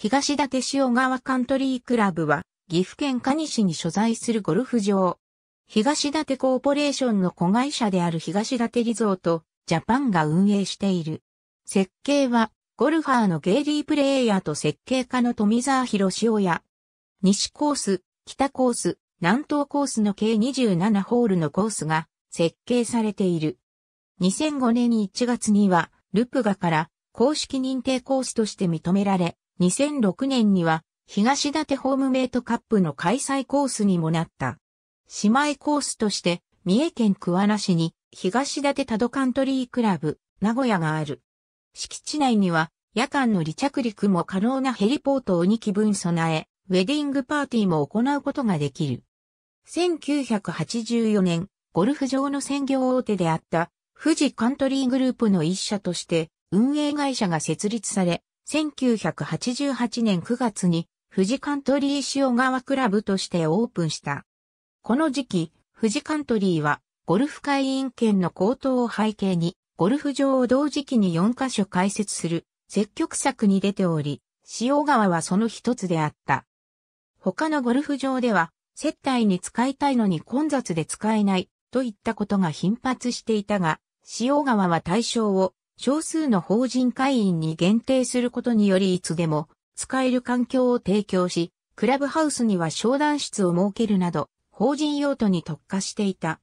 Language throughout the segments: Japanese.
東立塩川カントリークラブは、岐阜県可児市に所在するゴルフ場。東立コーポレーションの子会社である東立リゾート、ジャパンが運営している。設計は、ゴルファーのゲイリープレイヤーと設計家の富澤博史親。西コース、北コース、南東コースの計27ホールのコースが設計されている。2005年1月には、ルプガから公式認定コースとして認められ、2006年には東立ホームメイトカップの開催コースにもなった。姉妹コースとして三重県桑名市に東立タドカントリークラブ名古屋がある。敷地内には夜間の離着陸も可能なヘリポートを2機分備え、ウェディングパーティーも行うことができる。1984年、ゴルフ場の専業大手であった富士カントリーグループの一社として運営会社が設立され、1988年9月に富士カントリー塩川クラブとしてオープンした。この時期、富士カントリーはゴルフ会員権の高騰を背景に、ゴルフ場を同時期に4カ所開設する積極策に出ており、塩川はその一つであった。他のゴルフ場では、接待に使いたいのに混雑で使えないといったことが頻発していたが、塩川は対象を少数の法人会員に限定することによりいつでも使える環境を提供し、クラブハウスには商談室を設けるなど、法人用途に特化していた。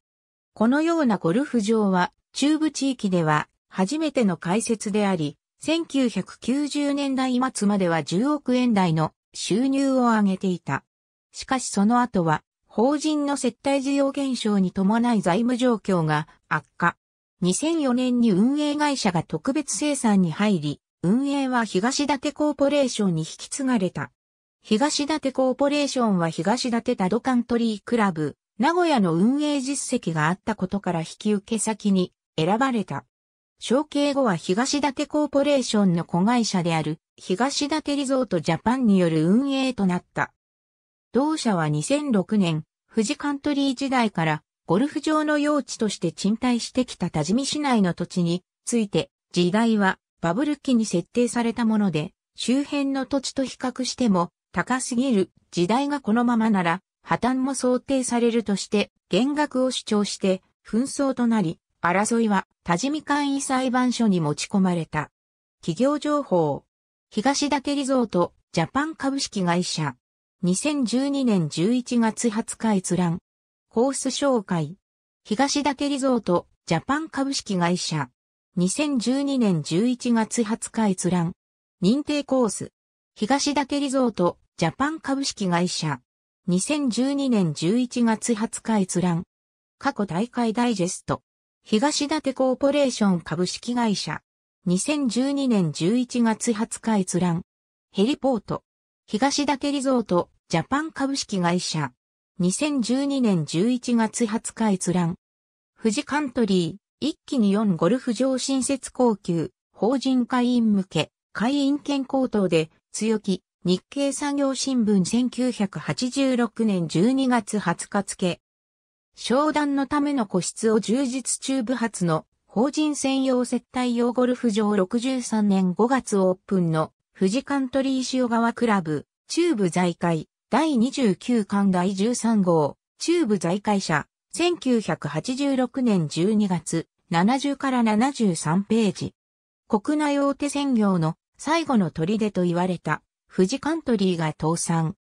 このようなゴルフ場は、中部地域では初めての開設であり、1990年代末までは10億円台の収入を上げていた。しかしその後は、法人の接待需要減少に伴い財務状況が悪化。2004年に運営会社が特別生産に入り、運営は東立コーポレーションに引き継がれた。東立コーポレーションは東立ダドカントリークラブ、名古屋の運営実績があったことから引き受け先に選ばれた。承継後は東立コーポレーションの子会社である東立リゾートジャパンによる運営となった。同社は2006年、富士カントリー時代からゴルフ場の用地として賃貸してきた多治見市内の土地について、時代はバブル期に設定されたもので、周辺の土地と比較しても高すぎる時代がこのままなら破綻も想定されるとして減額を主張して紛争となり、争いは多治見簡易裁判所に持ち込まれた。企業情報。東岳リゾートジャパン株式会社。2012年11月20日閲覧。ホース商会。東岳リゾート、ジャパン株式会社。2012年11月20日閲覧。認定コース。東岳リゾート、ジャパン株式会社。2012年11月20日閲覧。過去大会ダイジェスト。東岳コーポレーション株式会社。2012年11月20日閲覧。ヘリポート。東岳リゾート、ジャパン株式会社。2012年11月20日閲覧。富士カントリー、一気に4ゴルフ場新設高級、法人会員向け、会員権高騰で、強気、日経産業新聞1986年12月20日付。商談のための個室を充実中部発の法人専用接待用ゴルフ場63年5月オープンの富士カントリー塩川クラブ中部在会第29巻第13号、中部財会社、1986年12月、70から73ページ。国内大手専業の最後の砦と言われた、富士カントリーが倒産。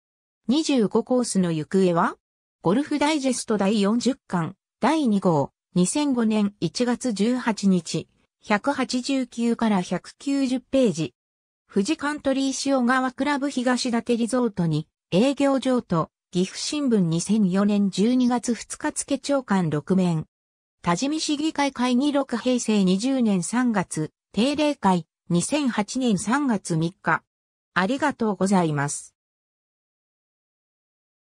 25コースの行方はゴルフダイジェスト第40巻、第2号、2005年1月18日、189から190ページ。富士カントリー塩川クラブ東立リゾートに営業譲渡、岐阜新聞2004年12月2日付長官6面。多治見市議会会議6平成20年3月、定例会、2008年3月3日。ありがとうございます。